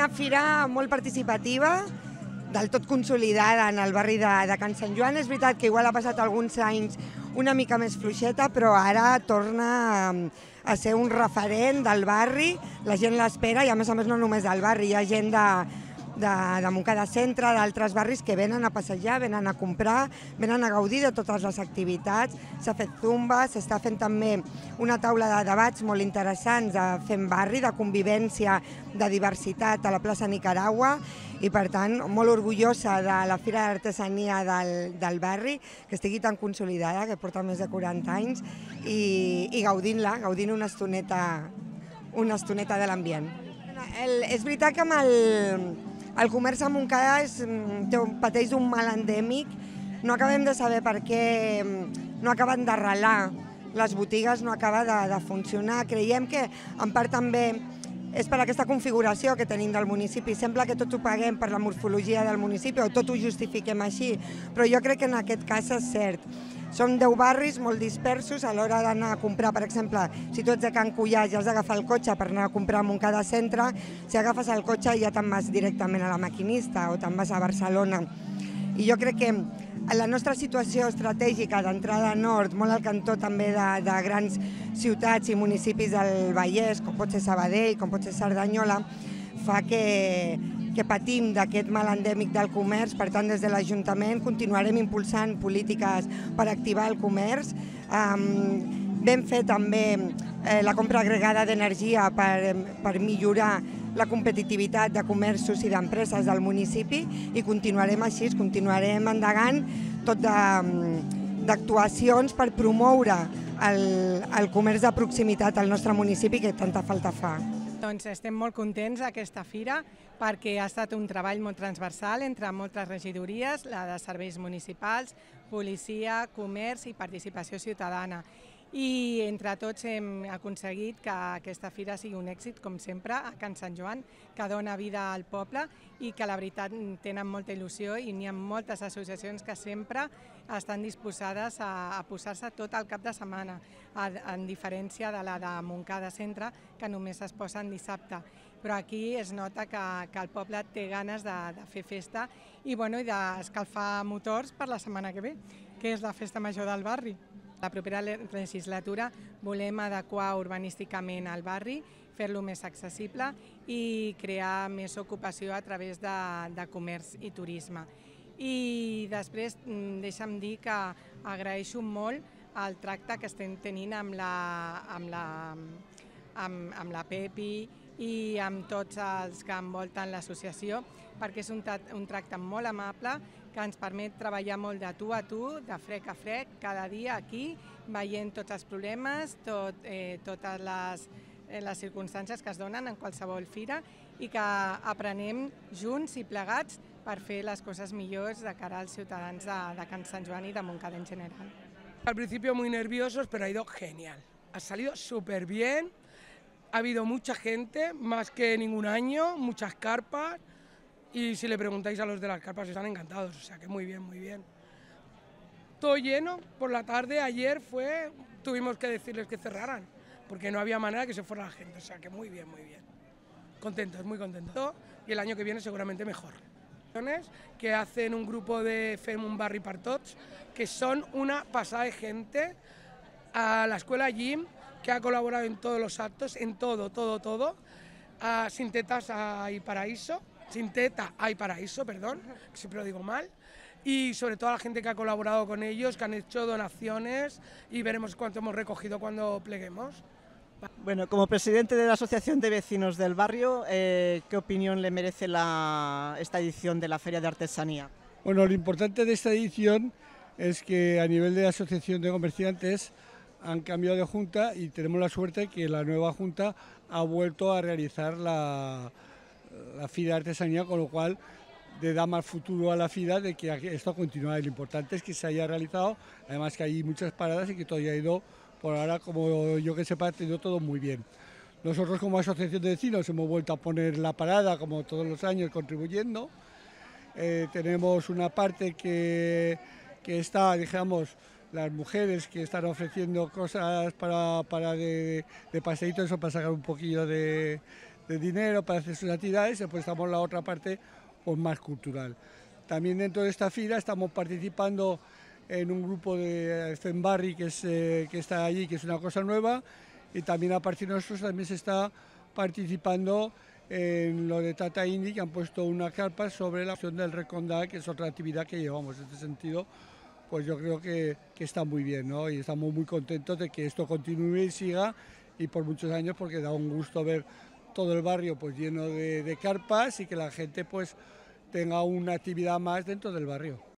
una fira molt participativa, del tot consolidada en el barri de, de Can Sant Joan. És veritat que igual ha passat alguns anys una mica més fluixeta, però ara torna um, a, ser un referent del barri, la gent l'espera i a més a més no només del barri, hi ha gent de, de, de Montcada Centre, d'altres barris que venen a passejar, venen a comprar, venen a gaudir de totes les activitats. S'ha fet zumba, s'està fent també una taula de debats molt interessants de fent barri, de convivència, de diversitat a la plaça Nicaragua i per tant molt orgullosa de la Fira d'Artesania del, del barri, que estigui tan consolidada, que porta més de 40 anys, i, i gaudint-la, gaudint una estoneta, una estoneta de l'ambient. És veritat que amb el, el comerç a Montcada és, mm, té, pateix d'un mal endèmic, no acabem de saber per què mm, no acaben d'arrelar les botigues, no acaba de, de funcionar. Creiem que en part també és per aquesta configuració que tenim del municipi. Sembla que tot ho paguem per la morfologia del municipi o tot ho justifiquem així, però jo crec que en aquest cas és cert. Són 10 barris molt dispersos a l'hora d'anar a comprar, per exemple, si tu ets de Can Cullà i has d'agafar el cotxe per anar a comprar a Montcada Centre, si agafes el cotxe ja te'n vas directament a la maquinista o te'n vas a Barcelona. I jo crec que la nostra situació estratègica d'entrada nord, molt al cantó també de, de grans ciutats i municipis del Vallès, com pot ser Sabadell, com pot ser Cerdanyola, fa que, que patim d'aquest mal endèmic del comerç. Per tant, des de l'Ajuntament continuarem impulsant polítiques per activar el comerç. Vam fer també eh, la compra agregada d'energia per, per millorar la competitivitat de comerços i d'empreses del municipi i continuarem així, continuarem endegant tot d'actuacions per promoure el, el comerç de proximitat al nostre municipi que tanta falta fa. Doncs estem molt contents d'aquesta fira perquè ha estat un treball molt transversal entre moltes regidories, la de serveis municipals, policia, comerç i participació ciutadana i entre tots hem aconseguit que aquesta fira sigui un èxit, com sempre, a Can Sant Joan, que dona vida al poble i que la veritat tenen molta il·lusió i n'hi ha moltes associacions que sempre estan disposades a, a posar-se tot el cap de setmana, a, en diferència de la de Montcada Centre, que només es posa en dissabte. Però aquí es nota que, que el poble té ganes de, de fer festa i, bueno, i d'escalfar motors per la setmana que ve, que és la festa major del barri. La propera legislatura volem adequar urbanísticament el barri, fer-lo més accessible i crear més ocupació a través de, de comerç i turisme. I després mm, deixa'm dir que agraeixo molt el tracte que estem tenint amb la, amb la, amb, amb la Pepi i amb tots els que envolten l'associació, perquè és un, un tracte molt amable que ens permet treballar molt de tu a tu, de frec a frec, cada dia aquí, veient tots els problemes, tot, eh, totes les, eh, les circumstàncies que es donen en qualsevol fira i que aprenem junts i plegats per fer les coses millors de cara als ciutadans de, de Can Sant Joan i de Montcada en general. Al principi muy nerviosos, però ha ido genial. Ha salido súper bien, ha habido mucha gente, más que ningún año, muchas carpas, y si le preguntáis a los de las carpas están encantados, o sea que muy bien, muy bien. Todo lleno, por la tarde ayer fue, tuvimos que decirles que cerraran, porque no había manera que se fuera la gente, o sea que muy bien, muy bien. Contentos, muy contentos. Y el año que viene seguramente mejor. Que hacen un grupo de Femun Barry Partots, que son una pasada de gente a la escuela Jim, que ha colaborado en todos los actos, en todo, todo, todo, a Sintetas y Paraíso, sin Teta hay paraíso, perdón, siempre lo digo mal. Y sobre todo la gente que ha colaborado con ellos, que han hecho donaciones y veremos cuánto hemos recogido cuando pleguemos. Bueno, como presidente de la Asociación de Vecinos del Barrio, eh, ¿qué opinión le merece la, esta edición de la Feria de Artesanía? Bueno, lo importante de esta edición es que a nivel de Asociación de Comerciantes han cambiado de junta y tenemos la suerte que la nueva junta ha vuelto a realizar la, la fila de Artesanía, con lo cual le da más futuro a la FIDA de que esto continúe. Lo importante es que se haya realizado, además que hay muchas paradas y que todavía ha ido por ahora, como yo que sepa, ha ido todo muy bien. Nosotros como asociación de vecinos hemos vuelto a poner la parada, como todos los años, contribuyendo. Eh, tenemos una parte que, está, digamos, las mujeres que están ofreciendo cosas para, para de, de paseitos o para sacar un poquito de, de dinero para hacer sus actividades, después estamos la otra parte pues, más cultural. También dentro de esta fila estamos participando en un grupo de eh, Barri que, es, eh, que está allí, que es una cosa nueva, y también a partir de nosotros también se está participando en lo de Tata Indy, que han puesto una carpa sobre la opción del recondal, que es otra actividad que llevamos. En este sentido, pues yo creo que, que, está muy bien, ¿no? Y estamos muy contentos de que esto continúe y siga, y por muchos años, porque da un gusto ver todo el barrio pues lleno de, de carpas y que la gente pues tenga una actividad más dentro del barrio.